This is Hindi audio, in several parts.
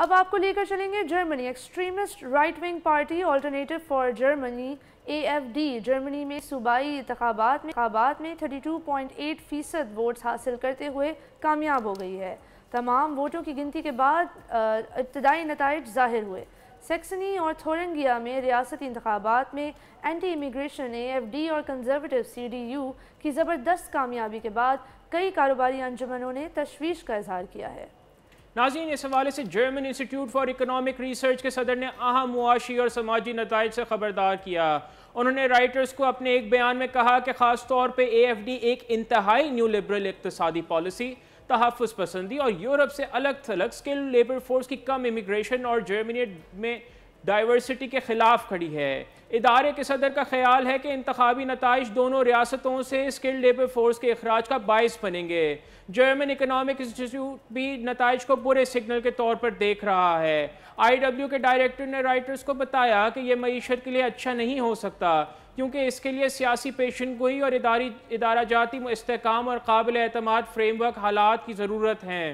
अब आपको लेकर चलेंगे Germany extremist right wing party alternative for Germany AfD Germany में सूबाई इंतबात में इंतबात में 32.8 फ़ीसद वोट्स हासिल करते हुए कामयाब हो गई है तमाम वोटों की गिनती के बाद इब्तदाई नतज ज़ाहिर हुए सेक्सनी और थोरंगिया में रियासती इंतबात में anti immigration A F D और कंजर्वेटिव सी डी यू की ज़बरदस्त कामयाबी के बाद कई कारोबारी अंजुमनों ने तशवीश का इजहार किया है नाजीन इस हवाले से German institute for economic research के सदर ने अहम मुआशी और समाजी नतज से खबरदार किया उन्होंने राइटर्स को अपने एक बयान में कहा कि ख़ास तौर पर ए एफ डी एक इंतहाई न्यू लिबरल इकतदी पॉलिसी तहफ़ पसंदी और यूरोप से अलग थलग स्किल लेबर फोर्स की कम इमिग्रेशन और जर्मनी में डाइवर्सिटी के ख़िलाफ़ खड़ी है इदारे के सदर का ख्याल है कि इंतबी नतज दोनों रियासतों से स्किल्ड लेबर फोर्स के अखराज का बायस बनेंगे जर्मन इकनॉमिक इंस्टीट्यूट भी नतज को बुरे सिग्नल के तौर पर देख रहा है आई डब्ल्यू के डायरेक्टर ने राइटर्स को बताया कि यह मीशत के लिए अच्छा नहीं हो सकता क्योंकि इसके लिए सियासी पेशन गोई और इदारी इदारा जाती इसकाम और काबिल अतमाद फ्रेमवर्क हालात की ज़रूरत हैं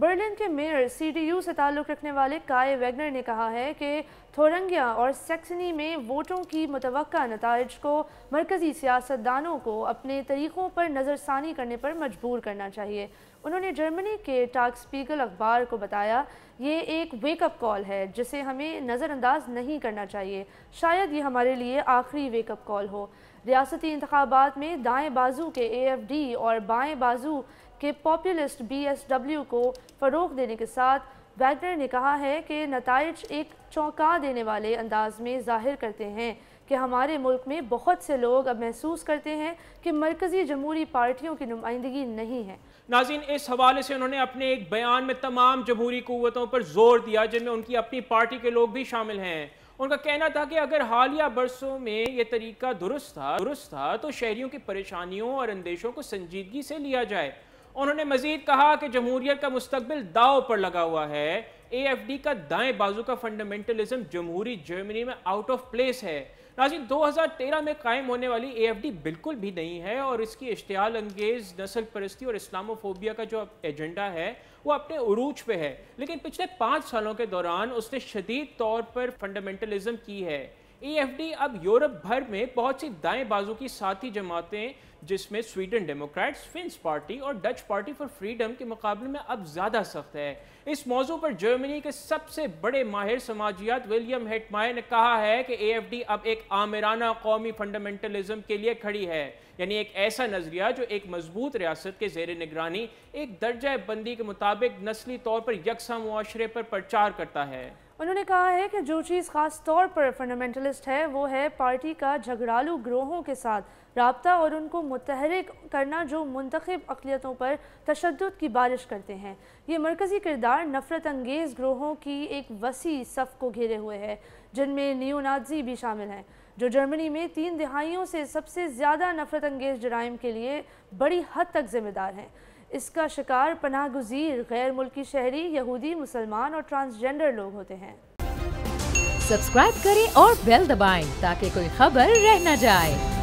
बर्लिन के मेयर सीडीयू से ताल्लुक़ रखने वाले काय वैगनर ने कहा है कि थोरंगिया और सेक्सनी में वोटों की मुतव नतज को मरकज़ी सियासतदानों को अपने तरीक़ों पर नज़रसानी करने पर मजबूर करना चाहिए उन्होंने जर्मनी के टाक अखबार को बताया ये एक वेकअप कॉल है जिसे हमें नज़रअंदाज नहीं करना चाहिए शायद ये हमारे लिए आखिरी वेकअप कॉल हो रियासती इंतबात में दाएँ बाजू के ए एफ डी और बाएँ बाजू के पॉपुलिस्ट बीएसडब्ल्यू को फ़रोग देने के साथ वैगनर ने कहा है कि नतज एक चौंका देने वाले अंदाज में जाहिर करते हैं कि हमारे मुल्क में बहुत से लोग अब महसूस करते हैं कि मरकज़ी जमहूरी पार्टियों की नुमाइंदगी नहीं है नाजिन इस हवाले से उन्होंने अपने एक बयान में तमाम जमहूरी क़वतों पर जोर दिया जिनमें उनकी अपनी पार्टी के लोग भी शामिल हैं उनका कहना था कि अगर हालिया बरसों में ये तरीका दुरुस्त था दुरुस्त था तो शहरीों की परेशानियों और अंदेशों को संजीदगी से लिया जाए उन्होंने मजीद कहा कि जमहूरियत का मुस्तबिल दाव पर लगा हुआ है ए एफ डी का दाएं बाजू का फंडामेंटलिज्म जमहूरी जर्मनी में आउट ऑफ प्लेस है हज़ार 2013 में कायम होने वाली ए एफ डी बिल्कुल भी नहीं है और इसकी इश्तियाल अंगेज नसल परस्ती और इस्लामोफोबिया का जो एजेंडा है वो अपने उरूज पे है लेकिन पिछले पाँच सालों के दौरान उसने शदीद तौर पर फंडामेंटलिज्म की है ईएफडी e अब यूरोप भर में बहुत सी दाएं बाजू की साथी जमातें जिसमें स्वीडन डेमोक्रेट्स फिंस पार्टी और डच पार्टी फॉर फ्रीडम के मुकाबले में अब ज़्यादा सख्त है इस मौजू पर जर्मनी के सबसे बड़े माहिर समाजियात विलियम हेटमायर ने कहा है कि एएफडी e अब एक आमिराना कौमी फंडामेंटलिज्म के लिए खड़ी है यानी एक ऐसा नज़रिया जो एक मजबूत रियासत के जेर निगरानी एक दर्जा बंदी के मुताबिक नस्ली तौर पर यकसा मुआरे पर प्रचार करता है उन्होंने कहा है कि जो चीज़ ख़ास तौर पर फंडामेंटलिस्ट है वो है पार्टी का झगड़ालू ग्रोहों के साथ रबता और उनको मुतहरक करना जो मंतखब अकलीतों पर तशद की बारिश करते हैं ये मरकज़ी किरदार नफरत अंगेज़ ग्रोहों की एक वसी सफ को घेरे हुए है जिनमें न्यूनाजी भी शामिल हैं जो जर्मनी में तीन दहाइयों से सबसे ज़्यादा नफरत अंगेज़ जराइम के लिए बड़ी हद तक ज़िम्मेदार हैं इसका शिकार पनाह गुजीर गैर मुल्की शहरी यहूदी मुसलमान और ट्रांसजेंडर लोग होते हैं सब्सक्राइब करें और बेल दबाएं ताकि कोई खबर रह न जाए